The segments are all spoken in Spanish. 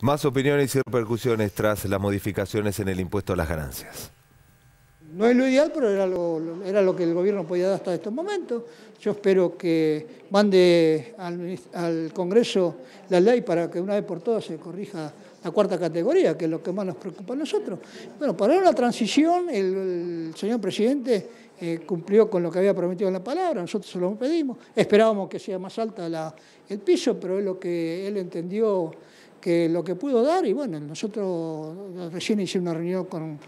Más opiniones y repercusiones tras las modificaciones en el impuesto a las ganancias. No es lo ideal, pero era lo, que el gobierno podía dar hasta estos momentos. Yo espero que mande al, Congreso la ley para que una vez por todas se corrija la cuarta categoría, que es lo que más nos preocupa a nosotros. Bueno, para una transición, el, señor presidente eh, cumplió con lo que había prometido en la palabra, nosotros se lo pedimos. Esperábamos que sea más alta el piso, pero es lo que él entendió que lo que pudo dar, y bueno, nosotros recién hicimos una reunión con,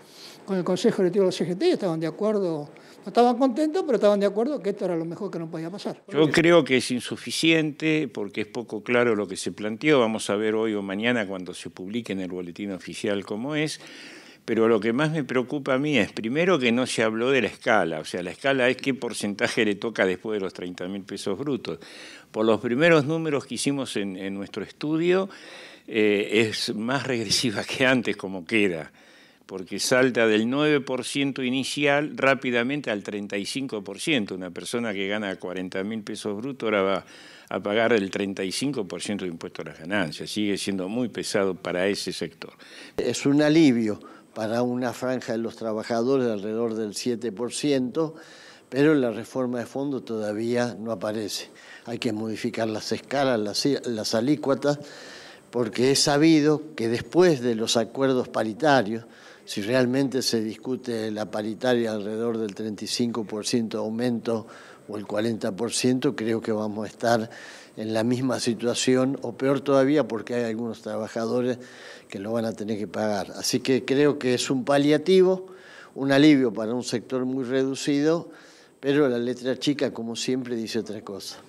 con el Consejo Directivo de la CGT y estaban de acuerdo, no estaban contentos, pero estaban de acuerdo que esto era lo mejor que nos podía pasar. Yo creo que es insuficiente porque es poco claro lo que se planteó, vamos a ver hoy o mañana cuando se publique en el boletín oficial cómo es pero lo que más me preocupa a mí es, primero, que no se habló de la escala, o sea, la escala es qué porcentaje le toca después de los 30 mil pesos brutos. Por los primeros números que hicimos en, nuestro estudio, eh, es más regresiva que antes como queda, porque salta del 9% inicial rápidamente al 35%. Una persona que gana 40 mil pesos brutos ahora va a pagar el 35% de impuesto a las ganancias. Sigue siendo muy pesado para ese sector. Es un alivio para una franja de los trabajadores alrededor del 7%, pero la reforma de fondo todavía no aparece. Hay que modificar las escalas, las, las alícuotas, porque es sabido que después de los acuerdos paritarios, si realmente se discute la paritaria alrededor del 35% aumento o el 40%, creo que vamos a estar en la misma situación o peor todavía porque hay algunos trabajadores que lo van a tener que pagar. Así que creo que es un paliativo, un alivio para un sector muy reducido, pero la letra chica, como siempre, dice otra cosa.